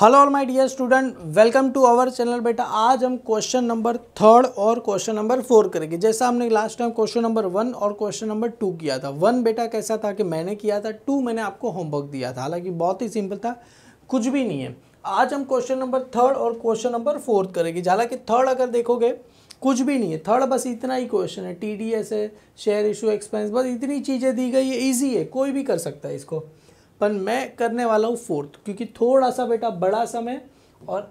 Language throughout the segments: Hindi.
hello my dear student welcome to our channel बेटा आज हम क्वेश्चन नंबर थर्ड और क्वेश्चन नंबर फोर करेंगे जैसा हमने last time question number one और क्वेश्चन नंबर टू किया था वन बेटा कैसा था कि मैंने किया था टू मैंने आपको होमवर्क दिया था हालांकि बहुत ही सिंपल था कुछ भी नहीं है आज हम क्वेश्चन नंबर थर्ड और क्वेश्चन नंबर फोर्थ करेंगे हालांकि थर्ड अगर देखोगे कुछ भी नहीं है थर्ड बस इतना ही क्वेश्चन है टी है शेयर इशू एक्सपेंस बस इतनी चीज़ें दी गई है ईजी है कोई भी कर सकता है इसको पर मैं करने वाला हूँ फोर्थ क्योंकि थोड़ा सा बेटा बड़ा सम है और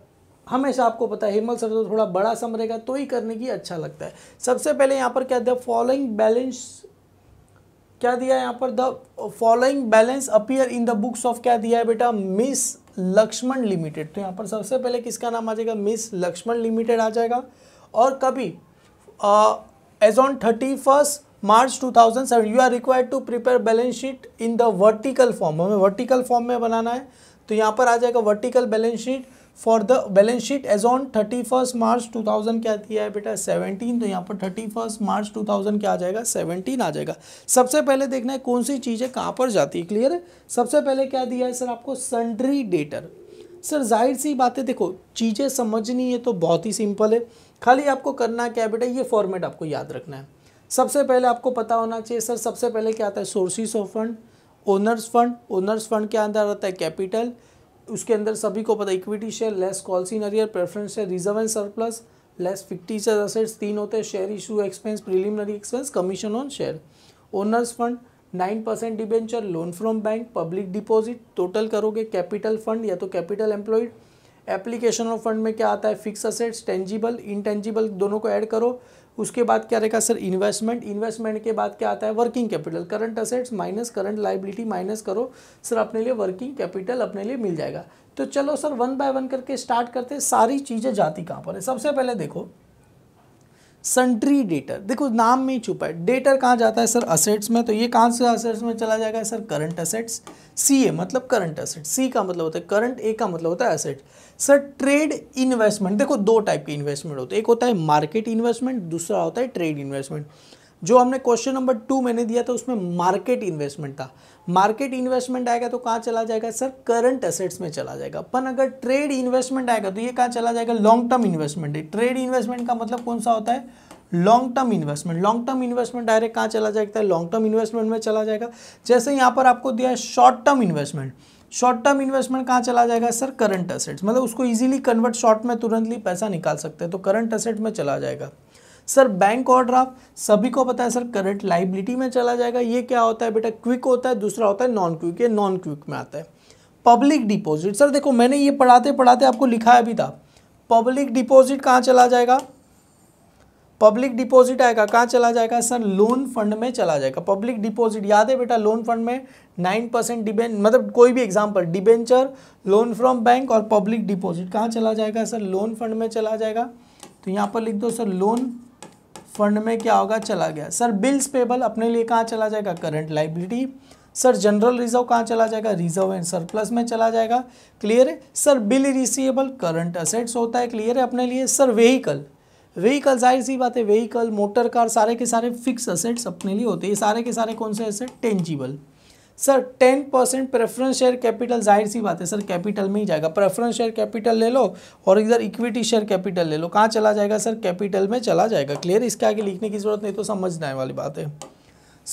हमेशा आपको पता है हिमल सर तो थोड़ा बड़ा सम रहेगा तो ही करने की अच्छा लगता है सबसे पहले यहाँ पर क्या दिया फॉलोइंग बैलेंस क्या दिया है यहाँ पर the following balance appear in the books of क्या दिया है बेटा मिस लक्ष्मण लिमिटेड तो यहाँ पर सबसे पहले किसका नाम आ जाएगा मिस लक्ष्मण लिमिटेड आ जाएगा और कभी as on thirty first March 2007 you are required to prepare balance sheet in the vertical form हमें वर्टिकल फॉर्म में बनाना है तो यहाँ पर आ जाएगा vertical balance sheet for the balance sheet as on thirty first March two thousand क्या दिया है बेटा सेवनटीन तो यहाँ पर thirty first March two thousand क्या आ जाएगा सेवनटीन आ जाएगा सबसे पहले देखना है कौन सी चीज़ें कहाँ पर जाती है क्लियर है सबसे पहले क्या दिया है सर आपको सन्ड्री डेटर सर जाहिर सी बातें देखो चीज़ें समझनी है तो बहुत ही सिंपल है खाली आपको करना क्या है बेटा ये फॉर्मेट आपको याद रखना है सबसे पहले आपको पता होना चाहिए सर सबसे पहले क्या आता है sources of fund owners fund owners fund के अंदर आता है कैपिटल उसके अंदर सभी को पता equity share less calls arrear preference share reserve and surplus less fictitious assets तीन होते हैं share issue expense preliminary expense commission on share owners fund nine percent debenture loan from bank public deposit total करोगे कैपिटल फंड या तो capital employed application of fund में क्या आता है फिक्स असेट्स टेंजिबल इनटेंजिबल दोनों को ऐड करो उसके बाद क्या रहेगा सर इन्वेस्टमेंट इन्वेस्टमेंट के बाद क्या आता है working capital current assets minus current liability minus करो सर अपने लिए वर्किंग कैपिटल अपने लिए मिल जाएगा तो चलो सर वन बाय वन करके स्टार्ट करते सारी चीज़ें जाती कहाँ पर है सबसे पहले देखो सन्ट्री डेटर देखो नाम में ही छुपा है डेटर कहाँ जाता है सर असेट्स में तो ये कहाँ से असेट्स में चला जाएगा sir current assets C A मतलब करंट असेट सी का मतलब होता है करंट ए का मतलब होता है असेट सर ट्रेड इन्वेस्टमेंट देखो दो टाइप के इन्वेस्टमेंट होते हैं एक होता है मार्केट इन्वेस्टमेंट दूसरा होता है ट्रेड इन्वेस्टमेंट जो हमने क्वेश्चन नंबर टू मैंने दिया था उसमें मार्केट इन्वेस्टमेंट था मार्केट इन्वेस्टमेंट आएगा तो कहाँ चला जाएगा सर करंट असेट्स में चला जाएगा पर अगर ट्रेड इन्वेस्टमेंट आएगा तो ये कहाँ चला जाएगा long term investment trade investment का मतलब कौन सा होता है long term investment long term investment direct कहाँ चला जाएगा लॉन्ग टर्म इन्वेस्टमेंट में चला जाएगा जैसे यहाँ पर आपको दिया है short term investment short term investment कहाँ चला जाएगा सर करंट असेट्स मतलब उसको इजीली कन्वर्ट शॉर्ट में तुरंतली पैसा निकाल सकते हैं तो करंट असेट में चला जाएगा सर बैंक ऑर्डर आप सभी को पता है सर करंट लाइबिलिटी में चला जाएगा ये क्या होता है बेटा क्विक होता है दूसरा होता है नॉन क्विक ये नॉन क्विक में आता है पब्लिक डिपॉजिट सर देखो मैंने ये पढ़ाते पढ़ाते आपको लिखा है भी था पब्लिक डिपॉजिट कहाँ चला जाएगा पब्लिक डिपॉजिट आएगा कहाँ चला जाएगा सर लोन फंड में चला जाएगा पब्लिक डिपॉजिट याद है बेटा लोन फंड में नाइन परसेंट डिबें मतलब कोई भी example debenture loan from bank और पब्लिक डिपॉजिट कहाँ चला जाएगा सर लोन फंड में चला जाएगा तो यहाँ पर लिख दो सर लोन फंड में क्या होगा चला गया सर बिल्स पेबल अपने लिए कहाँ चला जाएगा current liability sir general reserve कहाँ चला जाएगा रिजर्व एंड सरप्लस में चला जाएगा क्लियर है sir bill receivable current assets होता है क्लियर है अपने लिए सर व्हीकल व्हीकल जाहिर सी बात है व्हीकल मोटर कार सारे के सारे फिक्स असेट्स अपने लिए होते हैं सारे के सारे कौन से asset tangible sir ten percent preference share capital जाहिर सी बात है सर कैपिटल में ही जाएगा प्रेफरेंस शेयर कैपिटल ले लो और इधर इक्विटी शेयर कैपिटल ले लो कहाँ चला जाएगा सर कैपिटल में चला जाएगा क्लियर इसके आगे लिखने की जरूरत नहीं तो समझना है वाली बात है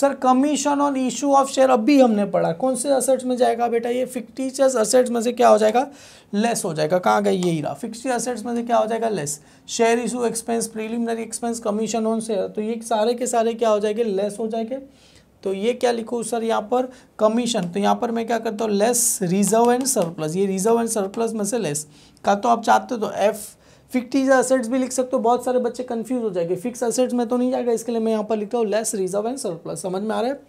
sir commission on issue of share अभी हमने पढ़ा कौन से असेट्स में जाएगा बेटा ये फिक्टीचर्स असेट्स में से क्या हो जाएगा लेस हो जाएगा कहाँ गए यही रहा फिक्सटी असेट्स में से क्या हो जाएगा less share issue expense preliminary expense commission on share तो ये सारे के सारे क्या हो जाएंगे लेस हो जाएंगे तो ये क्या लिखो सर यहाँ पर कमीशन तो यहाँ पर मैं क्या करता हूँ लेस रिजर्व एंड सरप्लस ये रिजर्व एंड सरप्लस में से लेस का तो आप चाहते हो तो एफ़ फिक्टीज असेट्स भी लिख सकते हो बहुत सारे बच्चे कंफ्यूज हो जाएंगे फिक्स असेट्स में तो नहीं जाएगा इसके लिए मैं यहाँ पर लिखता हूँ लेस रिजर्व एंड सरप्लस समझ में आ रहा है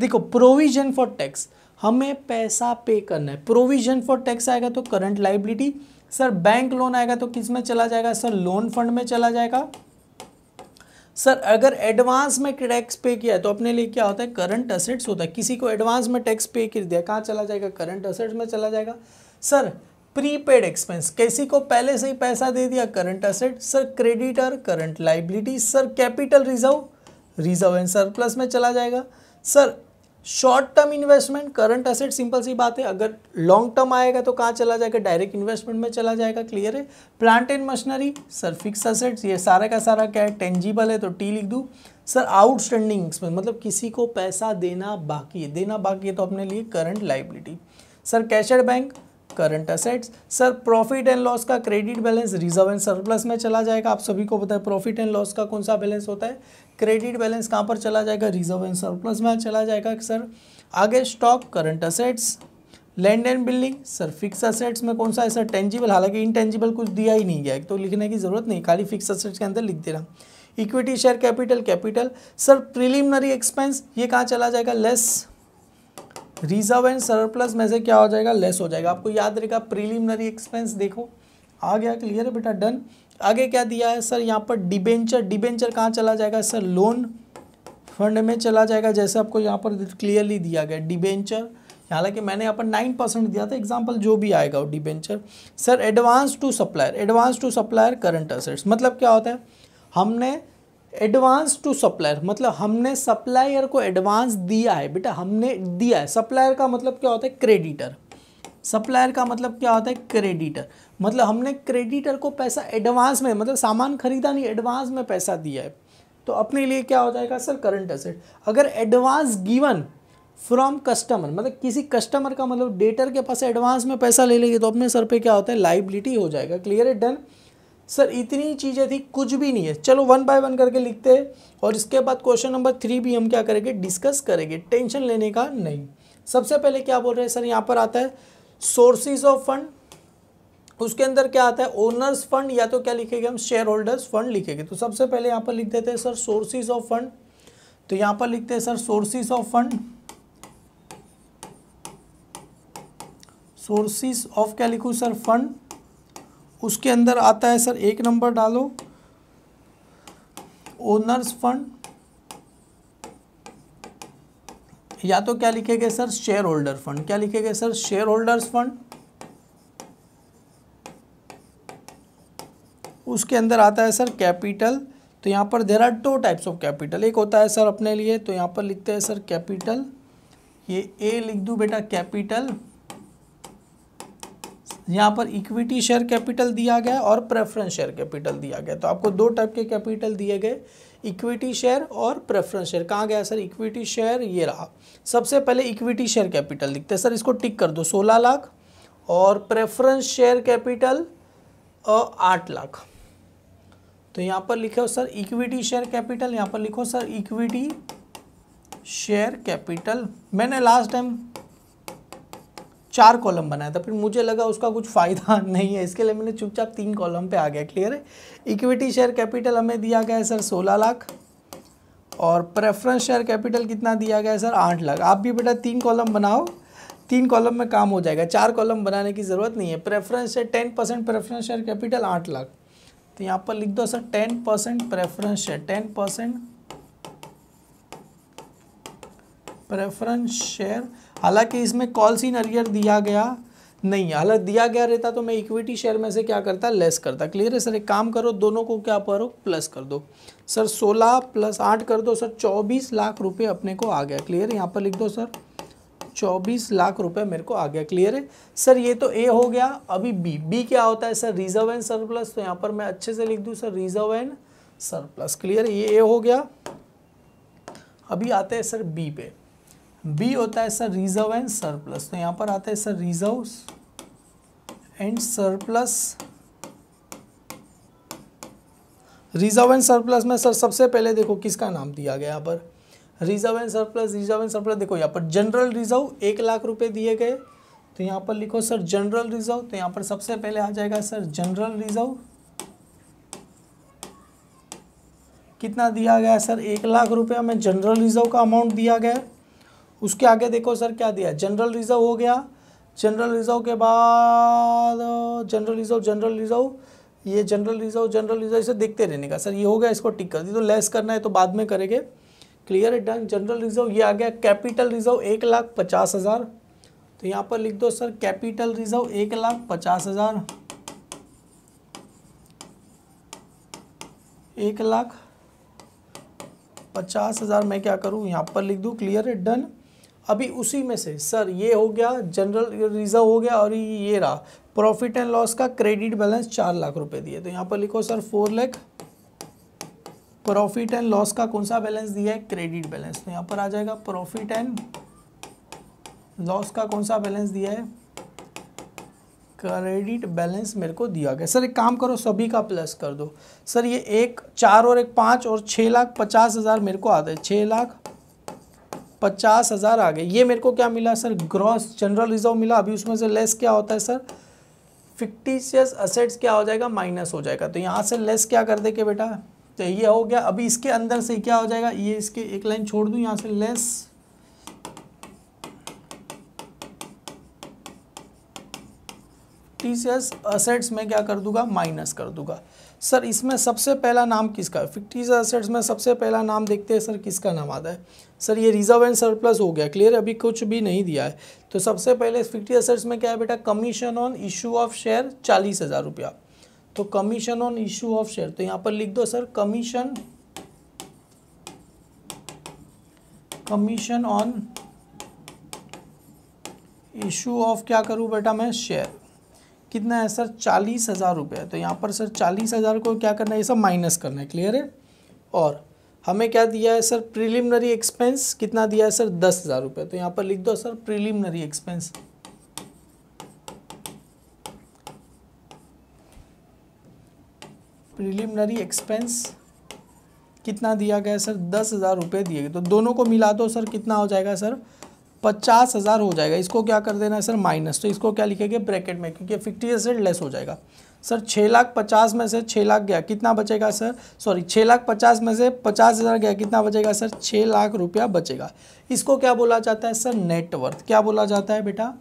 देखो प्रोविजन फॉर टैक्स हमें पैसा पे करना है प्रोविजन फॉर टैक्स आएगा तो current liability sir bank loan आएगा तो किस में चला जाएगा सर लोन फंड में चला जाएगा सर अगर एडवांस में टैक्स पे किया है तो अपने लिए क्या होता है करंट असेट्स होता है किसी को एडवांस में टैक्स पे कर दिया कहाँ चला जाएगा करंट असेट्स में चला जाएगा सर प्रीपेड एक्सपेंस किसी को पहले से ही पैसा दे दिया current asset sir creditor current liability sir capital reserve reserve and surplus में चला जाएगा sir short term investment current asset simple सी बात है अगर लॉन्ग टर्म आएगा तो कहाँ चला जाएगा डायरेक्ट इन्वेस्टमेंट में चला जाएगा क्लियर है plant and machinery sir fix assets ये सारा का सारा क्या है टेंजिबल है तो टी लिख दूँ सर आउटस्टैंडिंग एक्सपेंस मतलब किसी को पैसा देना बाकी है देना बाकी है तो अपने लिए current liability sir cash at bank current assets sir profit and loss का credit balance reserve and surplus में चला जाएगा आप सभी को पता है प्रॉफिट एंड लॉस का कौन सा बैलेंस होता है क्रेडिट बैलेंस कहाँ पर चला जाएगा रिजर्व एंड सरप्लस में चला जाएगा सर आगे stock current assets land and building sir fix assets में कौन सा है सर टेंजिबल हालांकि इनटेंजिबल कुछ दिया ही नहीं गया तो लिखने की ज़रूरत नहीं खाली फिक्स असेट्स के अंदर लिख दे रहा equity share capital capital sir preliminary expense ये कहाँ चला जाएगा लेस रिजर्व एंड सरप्लस में से क्या हो जाएगा लेस हो जाएगा आपको याद रहेगा प्रीलिमिनरी एक्सपेंस देखो आ गया क्लियर है बेटा डन आगे क्या दिया है सर यहाँ पर डिबेंचर डिबेंचर कहाँ चला जाएगा सर लोन फंड में चला जाएगा जैसे आपको यहाँ पर क्लियरली दिया गया डिबेंचर हालांकि मैंने यहाँ पर नाइन परसेंट दिया था एग्जाम्पल जो भी आएगा वो debenture sir advance to supplier advance to supplier current assets मतलब क्या होता है हमने एडवांस टू सप्लायर मतलब हमने सप्लायर को एडवांस दिया है बेटा हमने दिया है सप्लायर का मतलब क्या होता है क्रेडिटर सप्लायर का मतलब क्या होता है क्रेडिटर मतलब हमने क्रेडिटर को पैसा एडवांस में मतलब सामान खरीदा नहीं एडवांस में पैसा दिया है तो अपने लिए क्या हो जाएगा सर करंट असेट अगर एडवांस गिवन फ्रॉम कस्टमर मतलब किसी कस्टमर का मतलब डेटर के पास एडवांस में पैसा ले लेंगे तो अपने सर पे क्या होता है लाइबिलिटी हो जाएगा क्लियर है डन सर इतनी चीज़ें थी कुछ भी नहीं है चलो वन बाय वन करके लिखते हैं और इसके बाद क्वेश्चन नंबर थ्री भी हम क्या करेंगे डिस्कस करेंगे टेंशन लेने का नहीं सबसे पहले क्या बोल रहे हैं सर यहाँ पर आता है सोर्सेज ऑफ फंड उसके अंदर क्या आता है ओनर्स फंड या तो क्या लिखेंगे हम शेयर होल्डर्स फंड लिखेंगे तो सबसे पहले यहाँ पर लिख देते हैं सर सोर्सेज ऑफ फंड तो यहाँ पर लिखते हैं sir sources of fund sources of क्या लिखूँ सर फंड उसके अंदर आता है सर एक नंबर डालो ओनर्स फंड या तो क्या लिखे सर शेयर होल्डर फंड क्या लिखे सर शेयर होल्डर्स फंड उसके अंदर आता है सर कैपिटल तो यहाँ पर there are two types of capital एक होता है सर अपने लिए तो यहाँ पर लिखते हैं सर कैपिटल ये ए लिख दूँ बेटा कैपिटल यहाँ पर इक्विटी शेयर कैपिटल दिया गया और प्रेफरेंस शेयर कैपिटल दिया गया तो आपको दो टाइप के कैपिटल दिए गए इक्विटी शेयर और प्रेफरेंस शेयर कहाँ गया सर इक्विटी शेयर ये रहा सबसे पहले इक्विटी शेयर कैपिटल लिखते हैं सर इसको टिक कर दो सोलह लाख और प्रेफरेंस शेयर कैपिटल आठ लाख तो यहाँ पर लिखो सर इक्विटी शेयर कैपिटल यहाँ पर लिखो सर इक्विटी शेयर कैपिटल मैंने लास्ट टाइम चार कॉलम बनाया था फिर मुझे लगा उसका कुछ फ़ायदा नहीं है इसके लिए मैंने चुपचाप तीन कॉलम पे आ गया क्लियर है इक्विटी शेयर कैपिटल हमें दिया गया है सर सोलह लाख और प्रेफरेंस शेयर कैपिटल कितना दिया गया है सर आठ लाख आप भी बेटा तीन कॉलम बनाओ तीन कॉलम में काम हो जाएगा चार कॉलम बनाने की ज़रूरत नहीं है preference share ten percent preference share capital आठ लाख तो यहाँ पर लिख दो sir ten percent preference share ten percent preference share हालांकि इसमें कॉल सीन अरियर दिया गया नहीं हालांकि दिया गया रहता तो मैं इक्विटी शेयर में से क्या करता लेस करता क्लियर है सर एक काम करो दोनों को क्या करो प्लस कर दो सर 16 प्लस 8 कर दो सर 24 लाख रुपए अपने को आ गया क्लियर यहाँ पर लिख दो सर 24 लाख रुपए मेरे को आ गया क्लियर है सर ये तो ए हो गया अभी बी बी क्या होता है सर रिजर्व एंड सर तो यहाँ पर मैं अच्छे से लिख दूँ sir reserve and sir clear ये ए हो गया अभी आते हैं सर बी पे बी होता है सर रिजर्व एंड सरप्लस तो यहाँ पर आता है sir reserve and surplus reserve and surplus में सर सबसे पहले देखो किसका नाम दिया गया यहाँ पर reserve and surplus reserve and surplus देखो यहाँ पर जनरल रिजर्व एक लाख रुपए दिए गए तो यहाँ पर लिखो सर जनरल रिजर्व तो यहाँ पर सबसे पहले आ जाएगा सर जनरल रिजर्व कितना दिया गया सर एक लाख रुपये हमें जनरल रिजर्व का अमाउंट दिया गया उसके आगे देखो सर क्या दिया जनरल रिजर्व हो गया जनरल रिजर्व के बाद जनरल रिजर्व जनरल रिजर्व ये जनरल रिजर्व जनरल रिजर्व इसे देखते रहने का सर ये हो गया इसको टिक कर दी तो लेस करना है तो बाद में करेंगे क्लियर है डन जनरल रिजर्व ये आ गया कैपिटल रिजर्व एक लाख पचास हज़ार तो यहाँ पर लिख दो सर कैपिटल रिजर्व एक लाख पचास हज़ार एक लाख पचास हज़ार मैं क्या करूँ यहाँ पर लिख दूँ क्लियर है डन अभी उसी में से सर ये हो गया जनरल रिजर्व हो गया और ये रहा प्रॉफिट एंड लॉस का क्रेडिट बैलेंस चार लाख रुपए दिए तो यहाँ पर लिखो sir four lakh profit and loss का कौन सा बैलेंस दिया है क्रेडिट बैलेंस तो यहाँ पर आ जाएगा प्रॉफिट एंड लॉस का कौन सा बैलेंस दिया है क्रेडिट बैलेंस मेरे को दिया गया सर एक काम करो सभी का प्लस कर दो सर ये एक चार और एक पाँच और छः लाख पचास हज़ार मेरे को आता है छः लाख पचास हज़ार आ गए ये मेरे को क्या मिला सर ग्रॉस जनरल रिजर्व मिला अभी उसमें से लेस क्या होता है सर फिक्टिशियस असेट्स क्या हो जाएगा माइनस हो जाएगा तो यहाँ से लेस क्या कर दे के बेटा तो ये हो गया अभी इसके अंदर से क्या हो जाएगा ये इसके एक लाइन छोड़ दूँ यहाँ से लेस टी असेट्स में क्या कर दूंगा माइनस कर दूंगा सर इसमें सबसे पहला नाम किसका फिक्टीज असेट्स में सबसे पहला नाम देखते हैं सर किसका नाम आता है सर ये रिजर्व एंड सरप्लस हो गया क्लियर अभी कुछ भी नहीं दिया है तो सबसे पहले फिक्टी असेट्स में क्या है बेटा commission on issue of share चालीस हज़ार रुपया तो commission on issue of share तो यहाँ पर लिख दो sir commission commission on issue of क्या करूँ बेटा मैं शेयर कितना है सर चालीस हज़ार रुपये तो यहाँ पर सर चालीस हज़ार को क्या करना है ये सब माइनस करना है क्लियर है और हमें क्या दिया है सर प्रिलिमिनरी एक्सपेंस कितना दिया है सर दस हज़ार रुपये तो यहाँ पर लिख दो sir preliminary expense preliminary expense कितना दिया गया है सर दस हज़ार रुपये दिए गए तो दोनों को मिला दो सर कितना हो जाएगा सर पचास हज़ार हो जाएगा इसको क्या कर देना है सर माइनस तो इसको क्या लिखेंगे ब्रैकेट में क्योंकि फिफ्टी परसेंट लेस हो जाएगा सर छः लाख पचास में से छः लाख गया कितना बचेगा सर सॉरी छः लाख पचास में से पचास हज़ार गया कितना बचेगा सर छः लाख रुपया बचेगा इसको क्या बोला जाता है सर नेटवर्थ क्या बोला जाता है बेटा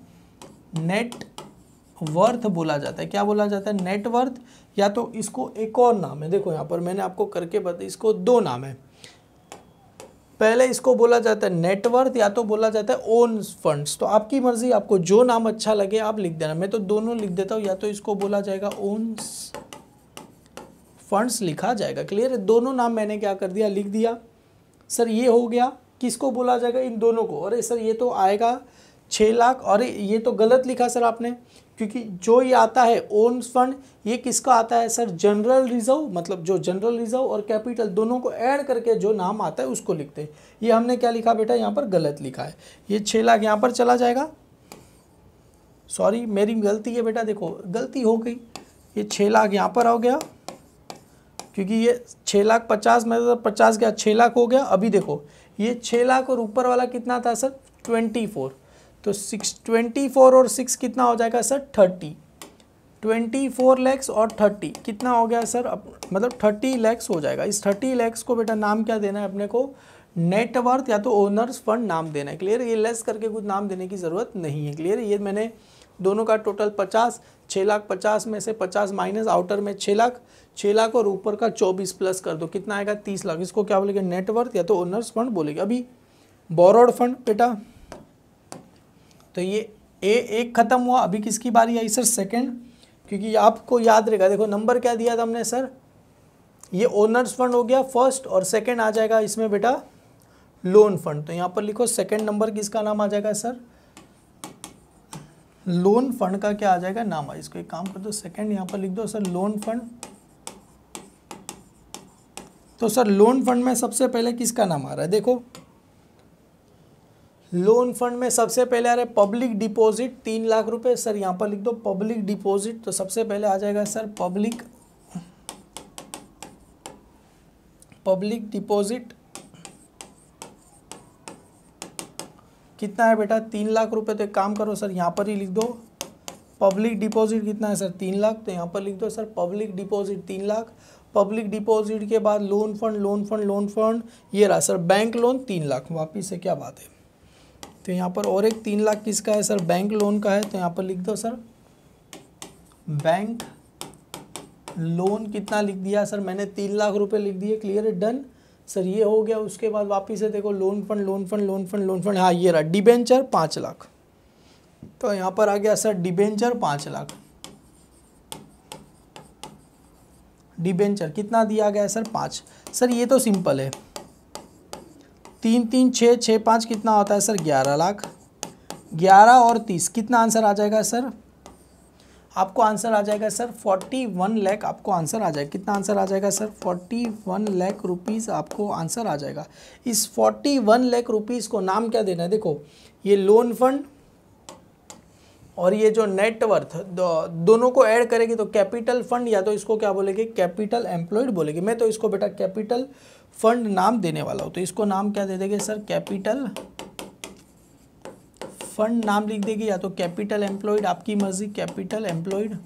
नेट वर्थ बोला जाता है क्या बोला जाता है नेटवर्थ या तो इसको एक और नाम है देखो यहाँ पर मैंने आपको करके बता इसको दो नाम है पहले इसको बोला जाता है नेटवर्थ या तो बोला जाता है ओन फंड्स तो आपकी मर्जी आपको जो नाम अच्छा लगे आप लिख देना मैं तो दोनों लिख देता हूँ या तो इसको बोला जाएगा ओन्स फंड्स लिखा जाएगा क्लियर है दोनों नाम मैंने क्या कर दिया लिख दिया सर ये हो गया किसको बोला जाएगा इन दोनों को अरे सर ये तो आएगा छः लाख और ये तो गलत लिखा सर आपने क्योंकि जो ये आता है ओन फंड ये किसका आता है सर जनरल रिजर्व मतलब जो जनरल रिजर्व और कैपिटल दोनों को ऐड करके जो नाम आता है उसको लिखते हैं ये हमने क्या लिखा बेटा यहाँ पर गलत लिखा है ये छः लाख यहाँ पर चला जाएगा सॉरी मेरी गलती है बेटा देखो गलती हो गई ये छः लाख यहाँ पर हो गया क्योंकि ये छः लाख पचास मतलब पचास गया छः लाख हो गया अभी देखो ये छः लाख और ऊपर वाला कितना था सर ट्वेंटी फोर तो सिक्स ट्वेंटी फोर और सिक्स कितना हो जाएगा sir thirty twenty four lakhs और थर्टी कितना हो गया सर अप, मतलब थर्टी लैक्स हो जाएगा इस थर्टी लैक्स को बेटा नाम क्या देना है अपने को नेटवर्थ या तो ओनर्स फंड नाम देना है क्लियर ये लेस करके कुछ नाम देने की ज़रूरत नहीं है क्लियर ये मैंने दोनों का टोटल पचास छः लाख पचास में से पचास माइनस आउटर में छः लाख छः लाख और ऊपर का चौबीस प्लस कर दो कितना आएगा तीस लाख इसको क्या बोलेगा नेटवर्थ या तो ओनर्स फंड बोलेगा अभी बोरोड फंड बेटा तो ये ए एक ख़त्म हुआ अभी किसकी बारी आई सर सेकेंड क्योंकि आपको याद रहेगा देखो नंबर क्या दिया था हमने सर ये ओनर्स फंड हो गया फर्स्ट और सेकेंड आ जाएगा इसमें बेटा लोन फंड तो यहाँ पर लिखो सेकेंड नंबर किसका नाम आ जाएगा सर लोन फंड का क्या आ जाएगा नाम इसको एक काम कर दो सेकेंड यहाँ पर लिख दो सर लोन फंड तो सर लोन फंड में सबसे पहले किसका नाम आ रहा है देखो लोन फंड में सबसे पहले आ रहे पब्लिक डिपॉजिट तीन लाख रुपए सर यहाँ पर लिख दो पब्लिक डिपॉजिट तो सबसे पहले आ जाएगा सर पब्लिक पब्लिक डिपॉजिट कितना है बेटा तीन लाख रुपए तो एक काम करो सर यहाँ पर ही लिख दो पब्लिक डिपॉजिट कितना है सर तीन लाख तो यहाँ पर लिख दो सर पब्लिक डिपॉजिट तीन लाख पब्लिक डिपॉजिट के बाद loan fund loan fund loan fund ये रहा सर बैंक लोन तीन लाख वापिस से क्या बात है तो यहाँ पर और एक तीन लाख किसका है सर बैंक लोन का है तो यहाँ पर लिख दो सर बैंक लोन कितना लिख दिया सर मैंने तीन लाख रुपए लिख दिए क्लियर है डन सर ये हो गया उसके बाद वापस है देखो loan fund loan fund loan fund loan fund हाँ ये रहा डिबेंचर पाँच लाख तो यहाँ पर आ गया सर डिबेंचर पाँच लाख डिबेंचर कितना दिया गया सर पाँच सर ये तो सिंपल है तीन तीन छः छः पाँच कितना होता है सर ग्यारह लाख ग्यारह और तीस कितना आंसर आ जाएगा सर आपको आंसर आ जाएगा सर फोर्टी वन लैख आपको आंसर आ जाएगा कितना आंसर आ जाएगा sir forty one lakh rupees आपको आंसर आ जाएगा इस फोर्टी वन लैख रुपीज़ को नाम क्या देना है देखो ये लोन फंड और ये जो नेटवर्थ दो, दोनों को ऐड करेगी तो कैपिटल फंड या तो इसको क्या बोलेगी कैपिटल एम्प्लॉयड बोलेगी मैं तो इसको बेटा कैपिटल फंड नाम देने वाला हूँ तो इसको नाम क्या दे देंगे सर कैपिटल फंड नाम लिख देगी या तो कैपिटल एम्प्लॉयड आपकी मर्जी कैपिटल एम्प्लॉयड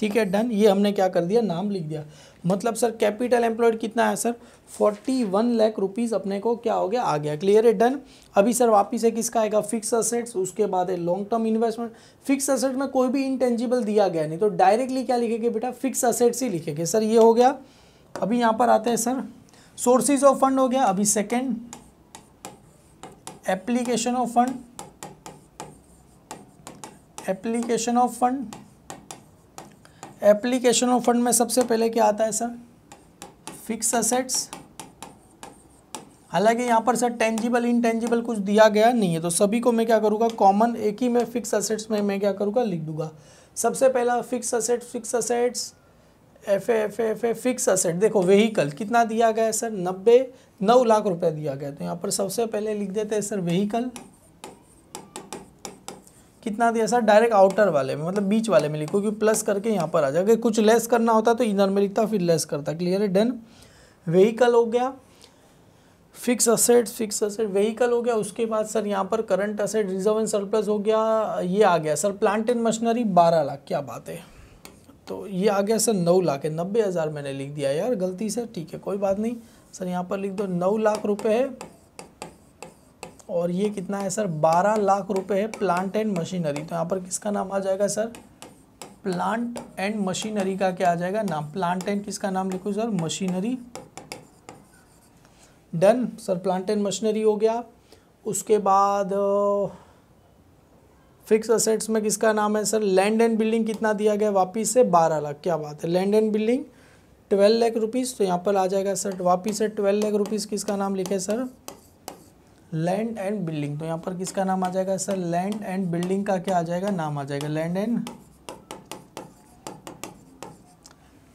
ठीक है डन ये हमने क्या कर दिया नाम लिख दिया मतलब सर कैपिटल एम्प्लॉयड कितना है sir forty one lakh rupees अपने को क्या हो गया आ गया क्लियर है डन अभी सर वापिस है किसका आएगा फिक्स असेट्स उसके बाद है long term investment fix asset में कोई भी इंटेंजिबल दिया गया नहीं तो डायरेक्टली क्या लिखेंगे बेटा फिक्स असेट्स ही लिखेंगे सर ये हो गया अभी यहाँ पर आते हैं सर सोर्सेज ऑफ फंड हो गया अभी second application of fund application of fund application of fund में सबसे पहले क्या आता है सर फिक्स असेट्स हालांकि यहाँ पर सर टेंजिबल इनटेंजिबल कुछ दिया गया नहीं है तो सभी को मैं क्या करूँगा कॉमन एक ही में फिक्स असेट्स में मैं क्या करूँगा लिख दूंगा सबसे पहला fix asset fix assets F F F A fix asset देखो व्हीकल कितना दिया गया है सर नब्बे नौ लाख रुपया दिया गया तो यहाँ पर सबसे पहले लिख देते हैं सर व्हीकल कितना दिया सर डायरेक्ट आउटर वाले में मतलब बीच वाले में लिखो क्योंकि प्लस करके यहाँ पर आ जाए अगर कुछ लेस करना होता तो इधर में लिखता फिर लेस करता क्लियर है डन वहीकल हो गया fix asset fix asset vehicle हो गया उसके बाद सर यहाँ पर current asset reserve and surplus हो गया ये आ गया सर प्लांट एंड मशीनरी बारह लाख क्या बात है तो ये आ गया सर नौ लाख है नब्बे हज़ार मैंने लिख दिया यार गलती से ठीक है कोई बात नहीं सर यहाँ पर लिख दो नौ लाख रुपए है और ये कितना है सर बारह लाख रुपए है प्लांट एंड मशीनरी तो यहाँ पर किसका नाम आ जाएगा सर प्लांट एंड मशीनरी का क्या आ जाएगा नाम प्लांट एंड किसका नाम लिखो sir machinery done sir plant and machinery हो गया उसके बाद फिक्स असेट्स में किसका नाम है सर लैंड एंड बिल्डिंग कितना दिया गया वापिस से बारह लाख क्या बात है land and building twelve lakh rupees तो यहाँ पर आ जाएगा सर वापिस से ट्वेल्व लाख रुपीज़ किसका नाम लिखे सर लैंड एंड बिल्डिंग तो यहाँ पर किसका नाम आ जाएगा सर लैंड एंड बिल्डिंग का क्या आ जाएगा नाम आ जाएगा लैंड एंड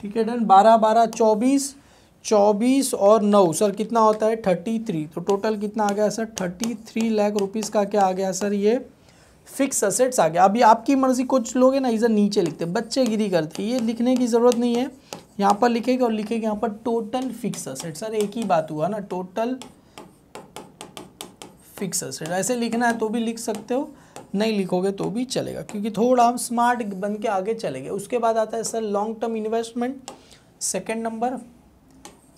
ठीक है डन बारह बारह चौबीस चौबीस और नौ सर कितना होता है थर्टी थ्री तो टोटल कितना आ गया sir thirty three lakh rupees का क्या आ गया सर ये फिक्स असेट्स आ गया अभी आपकी मर्ज़ी कुछ लोग हैं ना इधर नीचे लिखते हैं बच्चे गिरी करते ये लिखने की ज़रूरत नहीं है यहाँ पर लिखेगा और लिखेगा यहाँ पर टोटल फिक्स असेट सर एक ही बात हुआ ना टोटल फिक्सस रेट ऐसे लिखना है तो भी लिख सकते हो नहीं लिखोगे तो भी चलेगा क्योंकि थोड़ा हम स्मार्ट बन के आगे चलेंगे उसके बाद आता है sir long term investment second number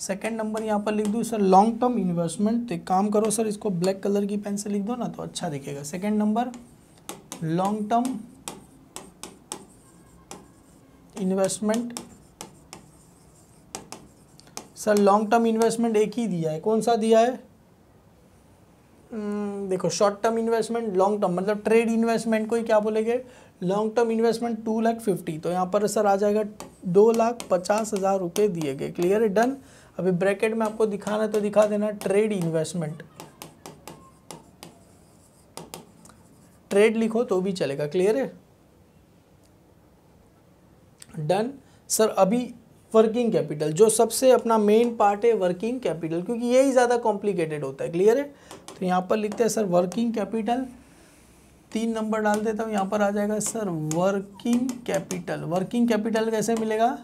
second number यहाँ पर लिख दूँ सर लॉन्ग टर्म इन्वेस्टमेंट तो काम करो सर इसको ब्लैक कलर की पेन से लिख दो ना तो अच्छा दिखेगा second number long term investment sir long term investment एक ही दिया है कौन सा दिया है Hmm, देखो short term investment long term मतलब ट्रेड इन्वेस्टमेंट को ही क्या बोलेंगे long term investment two lakh fifty तो यहाँ पर सर आ जाएगा दो लाख पचास हज़ार रुपये दिए गए क्लियर है डन अभी ब्रैकेट में आपको दिखाना है तो दिखा देना ट्रेड इन्वेस्टमेंट ट्रेड लिखो तो भी चलेगा क्लियर है डन सर अभी वर्किंग कैपिटल जो सबसे अपना मेन पार्ट है वर्किंग कैपिटल क्योंकि यही ज़्यादा कॉम्प्लिकेटेड होता है क्लियर है तो यहाँ पर लिखते हैं सर वर्किंग कैपिटल तीन नंबर डाल देता हूँ यहाँ पर आ जाएगा sir working capital working capital कैसे मिलेगा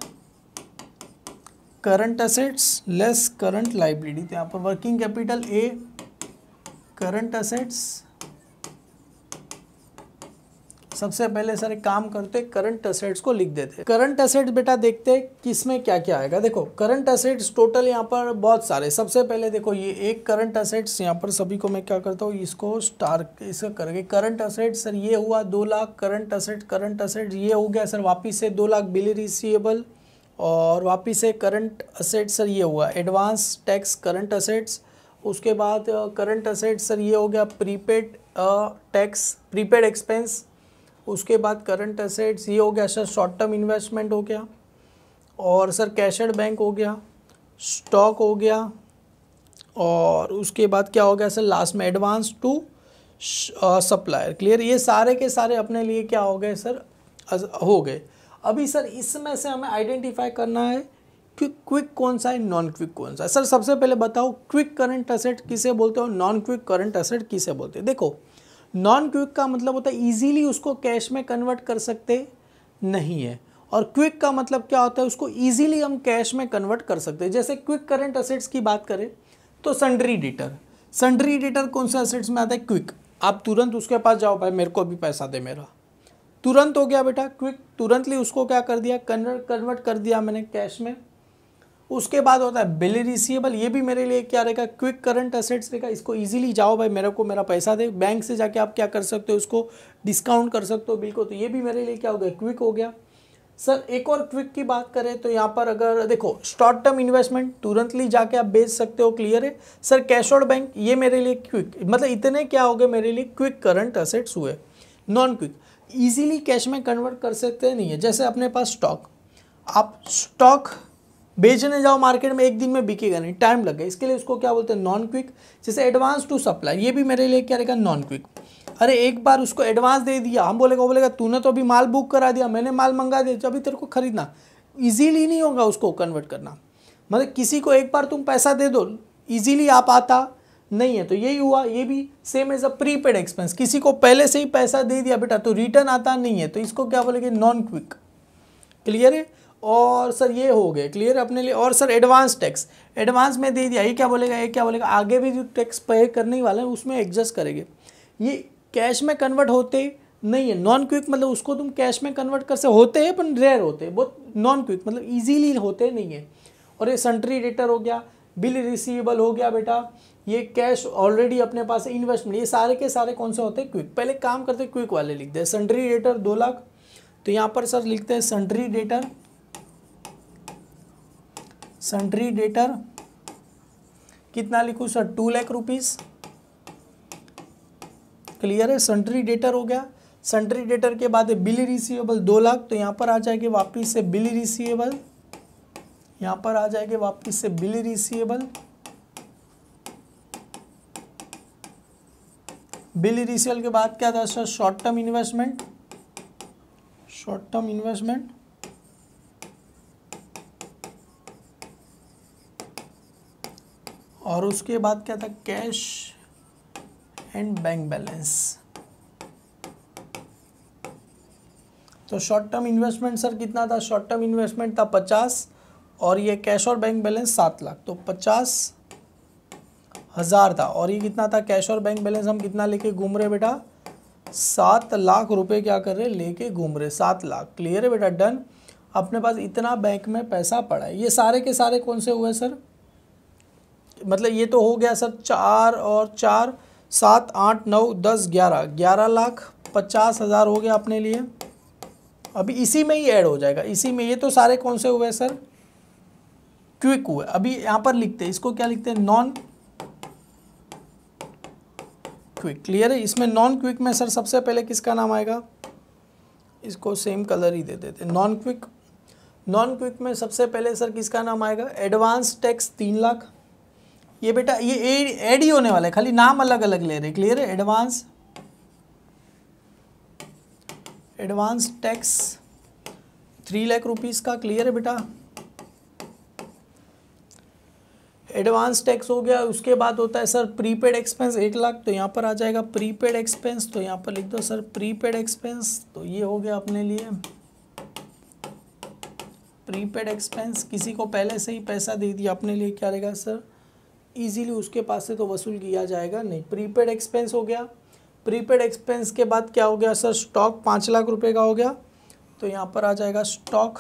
current assets less current liability तो यहाँ पर वर्किंग कैपिटल ए करंट असेट्स सबसे पहले सर एक काम करते करंट असेट्स को लिख देते करंट असेट्स बेटा देखते किस में क्या क्या आएगा देखो करंट असेट्स टोटल यहाँ पर बहुत सारे सबसे पहले देखो ये एक करंट असेट्स यहाँ पर सभी को मैं क्या करता हूँ इसको स्टार इसका करके करंट असेट सर ये हुआ दो lakh current asset current asset ये हो गया सर वापिस से दो लाख बिल रिसबल और वापिस से करंट असेट सर ये हुआ एडवांस टैक्स करंट असेट्स उसके बाद करंट असेट सर ये हो गया प्रीपेड टैक्स प्रीपेड एक्सपेंस उसके बाद करंट असेट्स ये हो गया सर शॉर्ट टर्म इन्वेस्टमेंट हो गया और सर कैशड बैंक हो गया स्टॉक हो गया और उसके बाद क्या हो गया सर लास्ट में एडवांस टू सप्लायर क्लियर ये सारे के सारे अपने लिए क्या हो गए सर हो गए अभी सर इसमें से हमें आइडेंटिफाई करना है कि क्विक कौन सा है नॉन क्विक कौन सा है सर सबसे पहले बताओ क्विक करंट असेट किसे बोलते हो नॉन क्विक करंट असेट किसे बोलते हैं देखो नॉन क्विक का मतलब होता है ईजीली उसको कैश में कन्वर्ट कर सकते नहीं है और क्विक का मतलब क्या होता है उसको ईजिली हम कैश में कन्वर्ट कर सकते हैं जैसे क्विक करेंट असेट्स की बात करें तो संडरी डिटर संडरी डिटर कौन से असेट्स में आता है क्विक आप तुरंत उसके पास जाओ भाई मेरे को अभी पैसा दे मेरा तुरंत हो गया बेटा क्विक तुरंतली उसको क्या कर दिया कन्वर्ट कन्वर्ट कर दिया मैंने कैश में उसके बाद होता है बिल रिसीएबल ये भी मेरे लिए क्या रहेगा क्विक करंट असेट्स रहेगा इसको इजीली जाओ भाई मेरे को मेरा पैसा दे बैंक से जाके आप क्या कर सकते हो उसको डिस्काउंट कर सकते हो बिल को तो ये भी मेरे लिए क्या हो गया क्विक हो गया सर एक और क्विक की बात करें तो यहाँ पर अगर देखो शॉर्ट टर्म इन्वेस्टमेंट तुरंतली जाके आप बेच सकते हो क्लियर है सर कैश और बैंक ये मेरे लिए क्विक मतलब इतने क्या हो गए मेरे लिए क्विक करंट असेट्स हुए नॉन क्विक ईजिली कैश में कन्वर्ट कर सकते नहीं है जैसे अपने पास स्टॉक आप स्टॉक बेचने जाओ मार्केट में एक दिन में बिकेगा नहीं टाइम लगे इसके लिए उसको क्या बोलते हैं नॉन क्विक जैसे एडवांस टू सप्लाई ये भी मेरे लिए क्या रहेगा नॉन क्विक अरे एक बार उसको एडवांस दे दिया हम बोलेगा वो बोलेगा तूने तो अभी माल बुक करा दिया मैंने माल मंगा दिया अभी तेरे को खरीदना ईजीली नहीं होगा उसको कन्वर्ट करना मतलब किसी को एक बार तुम पैसा दे दो ईजीली आप आता नहीं है तो यही हुआ ये भी same as a prepaid expense किसी को पहले से ही पैसा दे दिया बेटा तो रिटर्न आता नहीं है तो इसको क्या बोलेंगे नॉन क्विक क्लियर है और सर ये हो गए क्लियर अपने लिए और सर एडवांस टैक्स एडवांस में दे दिया ये क्या बोलेगा ये क्या बोलेगा आगे भी जो टैक्स पे करने वाला है उसमें एडजस्ट करेंगे ये कैश में कन्वर्ट होते नहीं है नॉन क्विक मतलब उसको तुम कैश में कन्वर्ट कर से होते हैं पर रेयर होते हैं बहुत नॉन क्विक मतलब ईजीली होते नहीं है और ये सेंट्री डेटर हो गया बिल रिसीवेबल हो गया बेटा ये कैश ऑलरेडी अपने पास इन्वेस्टमेंट ये सारे के सारे कौन से होते हैं क्विक पहले काम करते क्विक वाले लिखते हैं सेंट्री डेटर दो लाख तो यहाँ पर सर लिखते हैं सेंट्री डेटर सन्ट्री डेटर कितना लिखूँ sir two lakh rupees clear है सेंट्री डेटर हो गया सेंट्री डेटर के बाद बिल रिसीवेबल दो लाख तो यहाँ पर आ जाएगी वापिस से बिल रिसीवेबल यहाँ पर आ जाएंगे वापिस से बिल रिसीवेबल बिल रिसीवेबल के बाद क्या था sir short term investment short term investment और उसके बाद क्या था कैश एंड बैंक बैलेंस तो शॉर्ट टर्म इन्वेस्टमेंट सर कितना था शॉर्ट टर्म इन्वेस्टमेंट था पचास और ये कैश और बैंक बैलेंस सात लाख तो पचास हज़ार था और ये कितना था कैश और बैंक बैलेंस हम कितना लेके घूम रहे बेटा सात लाख रुपए क्या कर रहे लेके घूम रहे सात लाख क्लियर है बेटा डन अपने पास इतना बैंक में पैसा पड़ा है ये सारे के सारे कौन से हुए सर मतलब ये तो हो गया सर चार और चार सात आठ नौ दस ग्यारह ग्यारह लाख पचास हज़ार हो गया अपने लिए अभी इसी में ही ऐड हो जाएगा इसी में ये तो सारे कौन से हुए सर क्विक हुए अभी यहाँ पर लिखते हैं इसको क्या लिखते हैं नॉन क्विक क्लियर है इसमें नॉन क्विक में सर सबसे पहले किसका नाम आएगा इसको सेम कलर ही दे देते नॉन क्विक नॉन क्विक में सबसे पहले सर किसका नाम आएगा एडवांस टैक्स तीन लाख ये बेटा ये एड ही होने वाला है खाली नाम अलग अलग ले रहे क्लियर है advance advance tax three lakh rupees का क्लियर है बेटा एडवांस टैक्स हो गया उसके बाद होता है सर प्रीपेड एक्सपेंस एक लाख तो यहाँ पर आ जाएगा प्रीपेड एक्सपेंस तो यहाँ पर लिख दो सर प्रीपेड एक्सपेंस तो ये हो गया अपने लिए प्रीपेड एक्सपेंस किसी को पहले से ही पैसा दे दिया अपने लिए क्या रहेगा सर ईजीली उसके पास से तो वसूल किया जाएगा नहीं प्रीपेड एक्सपेंस हो गया प्रीपेड एक्सपेंस के बाद क्या हो गया सर स्टॉक पाँच लाख रुपए का हो गया तो यहाँ पर आ जाएगा स्टॉक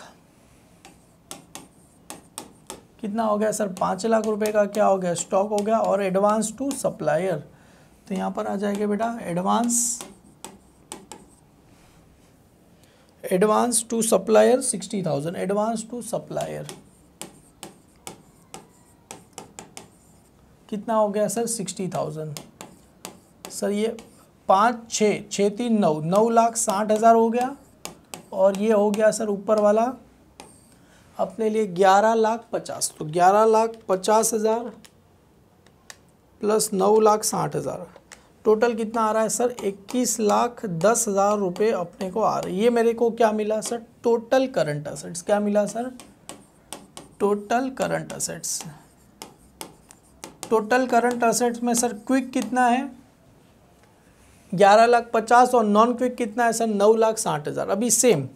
कितना हो गया सर पाँच लाख रुपए का क्या हो गया स्टॉक हो गया और एडवांस टू सप्लायर तो यहाँ पर आ जाएगा बेटा advance advance to supplier sixty thousand advance to supplier कितना हो गया सर सिक्सटी थाउजेंड सर ये पाँच छः छः तीन नौ नौ लाख साठ हज़ार हो गया और ये हो गया सर ऊपर वाला अपने लिए ग्यारह लाख पचास तो ग्यारह लाख पचास हज़ार प्लस नौ लाख साठ हज़ार टोटल कितना आ रहा है सर इक्कीस लाख दस हज़ार रुपये अपने को आ रहा है ये मेरे को क्या मिला सर टोटल करंट असेट्स क्या मिला sir total current assets total current assets में सर क्विक कितना है ग्यारह लाख पचास और नॉन क्विक कितना है सर नौ लाख साठ हज़ार अभी सेम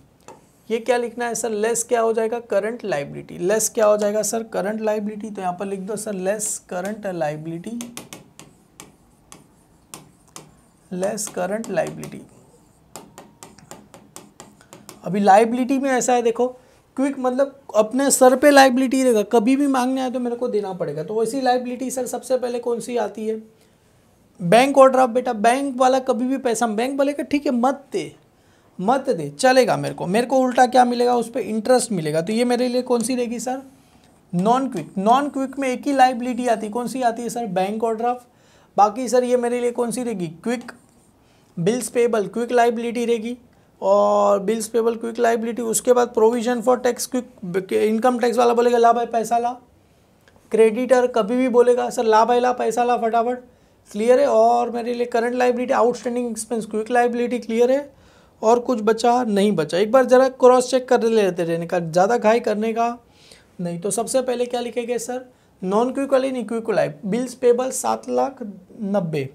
ये क्या लिखना है सर लेस क्या हो जाएगा करंट लाइबिलिटी लेस क्या हो जाएगा सर करंट लाइबिलिटी तो यहाँ पर लिख दो sir less current liability less current liability अभी लाइबिलिटी में ऐसा है देखो क्विक मतलब अपने सर पे लाइबिलिटी रहेगा कभी भी मांगने आए तो मेरे को देना पड़ेगा तो वैसी लाइबिलिटी सर सबसे पहले कौन सी आती है बैंक ऑर्डर ऑफ बेटा बैंक वाला कभी भी पैसा बैंक वाले का ठीक है मत दे मत दे चलेगा मेरे को मेरे को उल्टा क्या मिलेगा उस पर इंटरेस्ट मिलेगा तो ये मेरे लिए कौन सी रहेगी sir non quick non quick में एक ही लाइबिलिटी आती है कौन सी आती है सर बैंक ऑर्डर ऑफ बाकी सर ये मेरे लिए कौन सी रहेगी quick bills payable quick liability रहेगी और बिल्स पेबल क्विक लाइबिलिटी उसके बाद provision for tax quick income tax वाला बोलेगा ला भाई पैसा ला क्रेडिटर कभी भी बोलेगा सर ला भाई ला पैसा ला फटाफट क्लियर है और मेरे लिए current liability outstanding expense quick liability clear है और कुछ बचा नहीं बचा एक बार ज़रा क्रॉस चेक कर लेते रहने का ज़्यादा घाई करने का नहीं तो सबसे पहले क्या लिखे गए सर नॉन क्विक वाली नहीं क्विक लाइफ बिल्स पेबल सात लाख नब्बे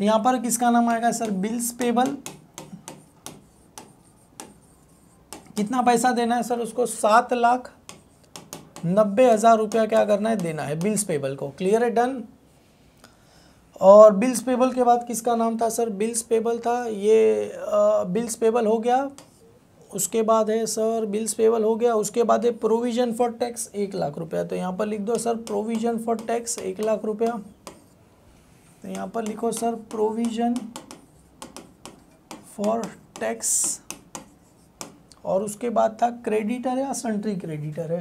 यहाँ पर किसका नाम आएगा सर बिल्स पेबल कितना पैसा देना है सर उसको सात लाख नब्बे हज़ार रुपया क्या करना है देना है बिल्स पेबल को क्लियर है डन और बिल्स पेबल के बाद किसका नाम था सर बिल्स पेबल था ये आ, बिल्स पेबल हो गया उसके बाद है सर बिल्स पेबल हो गया उसके बाद है प्रोविज़न फॉर टैक्स एक लाख रुपया तो यहाँ पर लिख दो सर प्रोविज़न फॉर टैक्स एक लाख रुपया तो यहाँ पर लिखो सर प्रोविज़न फॉर टैक्स और उसके बाद था क्रेडिटर या सन्ट्री क्रेडिटर है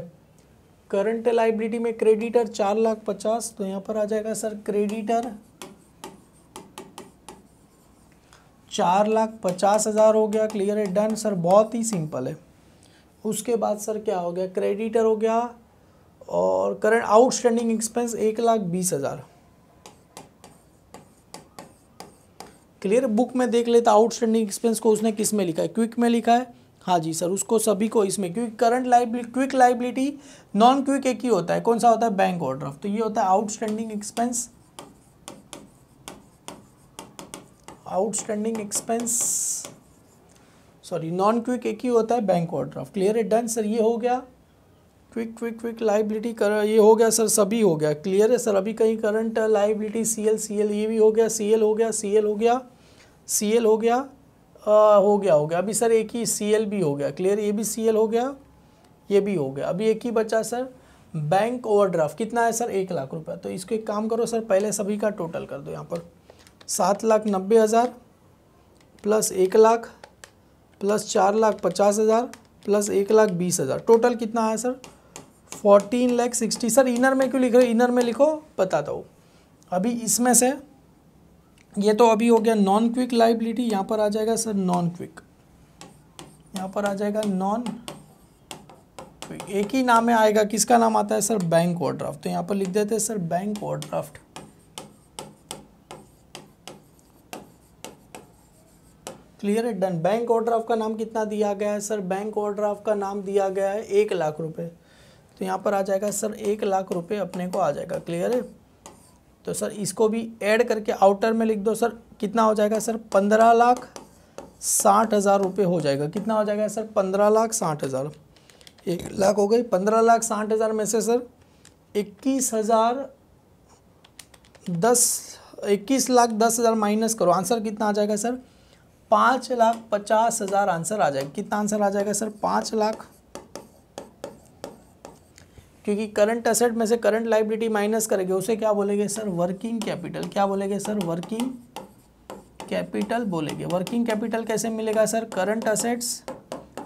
करंट लाइबिलिटी में क्रेडिटर चार लाख पचास तो यहाँ पर आ जाएगा सर क्रेडिटर चार लाख पचास हज़ार हो गया क्लियर है डन सर बहुत ही सिंपल है उसके बाद सर क्या हो गया क्रेडिटर हो गया और करंट आउटस्टैंडिंग एक्सपेंस एक लाख बीस हज़ार क्लियर बुक में देख लेता आउटस्टैंडिंग एक्सपेंस को उसने किस में लिखा है क्विक में लिखा है हाँ जी सर उसको सभी को इसमें क्योंकि current liability quick liability non quick एक ही होता है कौन सा होता है बैंक ऑर्डर तो ये होता है outstanding expense outstanding expense sorry non quick एक ही होता है बैंक ऑर्डर ड्राफ्ट क्लियर है डन सर ये हो गया क्विक क्विक क्विक लाइबिलिटी कर ये हो गया सर सभी हो गया क्लियर है सर अभी कहीं current liability C L C L ये भी हो गया सी एल हो गया सी एल हो गया सी एल हो गया आ, हो गया हो गया अभी सर एक ही सी एल भी हो गया क्लियर ये भी सी एल हो गया ये भी हो गया अभी एक ही बचा सर बैंक ओवरड्राफ्ट कितना है सर एक लाख रुपया तो इसको एक काम करो सर पहले सभी का टोटल कर दो यहाँ पर सात लाख नब्बे हज़ार प्लस एक लाख प्लस चार लाख पचास हज़ार प्लस एक लाख बीस हज़ार टोटल कितना है sir fourteen lakh sixty sir इनर में क्यों लिख रहे हो इनर में लिखो बताता हूँ अभी इसमें से ये तो अभी हो गया नॉन क्विक लाइबिलिटी यहाँ पर आ जाएगा सर नॉन क्विक यहाँ पर आ जाएगा नॉन क्विक एक ही नाम में आएगा किसका नाम आता है सर बैंक और तो यहाँ पर लिख देते हैं सर बैंक और क्लियर है डन बैंक और ड्राफ्ट का नाम कितना दिया गया है सर बैंक और ड्राफ्ट का नाम दिया गया है एक लाख रुपए तो यहाँ पर आ जाएगा सर एक लाख रुपए अपने को आ जाएगा क्लियर है तो सर इसको भी ऐड करके आउटर में लिख दो सर कितना हो जाएगा सर पंद्रह लाख साठ हज़ार रुपये हो जाएगा कितना हो जाएगा सर पंद्रह लाख साठ हज़ार एक लाख हो गई पंद्रह लाख साठ हज़ार में से सर इक्कीस हज़ार दस इक्कीस लाख दस हज़ार माइनस करो आंसर कितना आ जाएगा सर पाँच लाख पचास हज़ार आंसर आ जाएगा कितना आंसर आ जाएगा सर पाँच लाख क्योंकि करंट असेट में से करंट लाइबिलिटी माइनस करेंगे उसे क्या बोलेंगे सर वर्किंग कैपिटल क्या बोलेंगे सर वर्किंग कैपिटल बोलेंगे वर्किंग कैपिटल कैसे मिलेगा sir current assets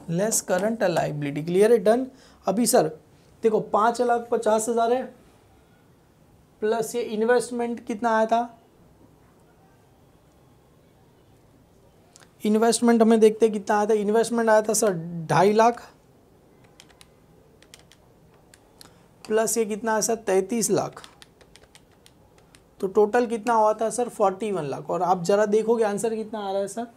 less current liability clear है डन अभी सर देखो पाँच लाख पचास हज़ार है प्लस ये इन्वेस्टमेंट कितना आया था इन्वेस्टमेंट हमें देखते कितना आया था इन्वेस्टमेंट आया था सर ढाई लाख प्लस ये कितना है सर तैंतीस लाख तो टोटल कितना हुआ था सर फोर्टी वन लाख और आप ज़रा देखोगे आंसर कितना आ रहा है sir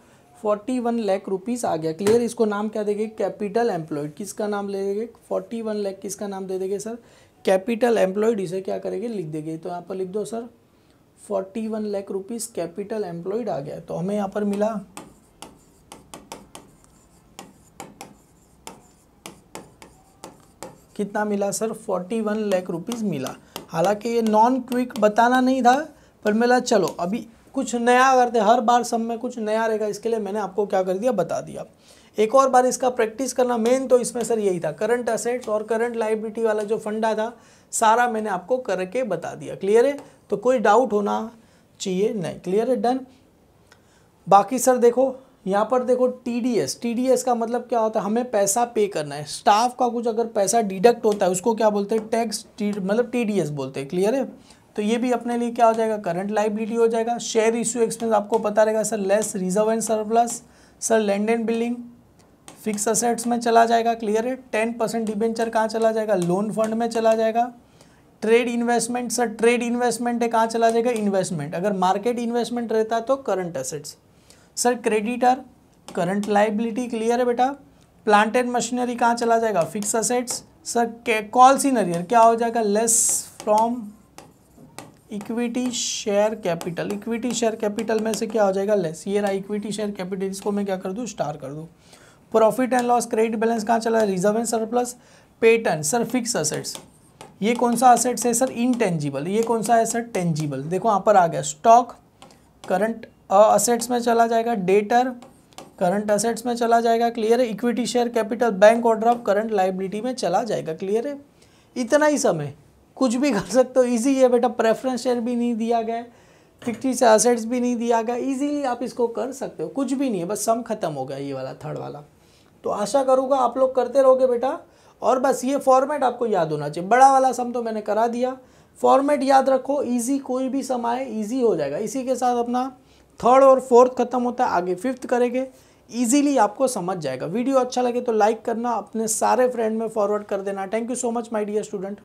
forty one lakh rupees आ गया क्लियर इसको नाम क्या देंगे कैपिटल एम्प्लॉयड किसका नाम ले देंगे फोर्टी वन लाख किसका नाम दे देंगे सर कैपिटल एम्प्लॉयड इसे क्या करेंगे लिख देंगे तो यहाँ पर लिख दो sir forty one lakh rupees capital employed आ गया तो हमें यहाँ पर मिला कितना मिला sir forty one lakh rupees मिला हालांकि ये नॉन क्विक बताना नहीं था पर मिला चलो अभी कुछ नया करते हर बार सब में कुछ नया रहेगा इसके लिए मैंने आपको क्या कर दिया बता दिया एक और बार इसका प्रैक्टिस करना मेन तो इसमें सर यही था करंट असेट्स और करंट लाइबिलिटी वाला जो फंडा था सारा मैंने आपको करके बता दिया क्लियर है तो कोई डाउट होना चाहिए नहीं क्लियर है डन बाकी सर देखो यहाँ पर देखो टीडीएस टीडीएस का मतलब क्या होता है हमें पैसा पे करना है स्टाफ का कुछ अगर पैसा डिडक्ट होता है उसको क्या बोलते हैं टैक्स मतलब टीडीएस बोलते हैं क्लियर है तो ये भी अपने लिए क्या हो जाएगा करंट लाइबिलिटी हो जाएगा शेयर इश्यू एक्सपेंस आपको पता रहेगा sir less reserve and surplus sir land and building fix assets में चला जाएगा क्लियर है टेन परसेंट डिबेंचर कहाँ चला जाएगा लोन फंड में चला जाएगा trade investment sir trade investment है कहाँ चला जाएगा इन्वेस्टमेंट अगर मार्केट इन्वेस्टमेंट रहता तो current assets sir creditor current liability clear है बेटा प्लांट एंड मशीनरी कहाँ चला जाएगा फिक्स असेट्स सर कॉल सीनरियर क्या हो जाएगा less from equity share capital equity share capital में से क्या हो जाएगा लेस ये रहा इक्विटी शेयर कैपिटल इसको मैं क्या कर दूँ स्टार कर दूँ profit and loss credit balance कहाँ चला है reserve and surplus pattern sir fix assets ये कौन सा असेट्स है सर इनटेंजिबल ये कौन सा है सर टेंजिबल देखो यहाँ पर आ गया स्टॉक करंट असेट्स में चला जाएगा डेटर करंट असेट्स में चला जाएगा क्लियर है equity share capital bank order of current liability में चला जाएगा क्लियर है इतना ही समय कुछ भी कर सकते हो ईजी है बेटा प्रेफरेंस शेयर भी नहीं दिया गया फिफ्टी से असेट्स भी नहीं दिया गया इजीली आप इसको कर सकते हो कुछ भी नहीं है बस सम खत्म हो गया ये वाला थर्ड वाला तो आशा करूँगा आप लोग करते रहोगे बेटा और बस ये फॉर्मेट आपको याद होना चाहिए बड़ा वाला सम तो मैंने करा दिया फॉर्मेट याद रखो इजी कोई भी सम आए ईजी हो जाएगा इसी के साथ अपना थर्ड और फोर्थ खत्म होता है आगे फिफ्थ करेंगे ईजिली आपको समझ जाएगा वीडियो अच्छा लगे तो लाइक करना अपने सारे फ्रेंड में फॉरवर्ड कर देना thank you so much my dear student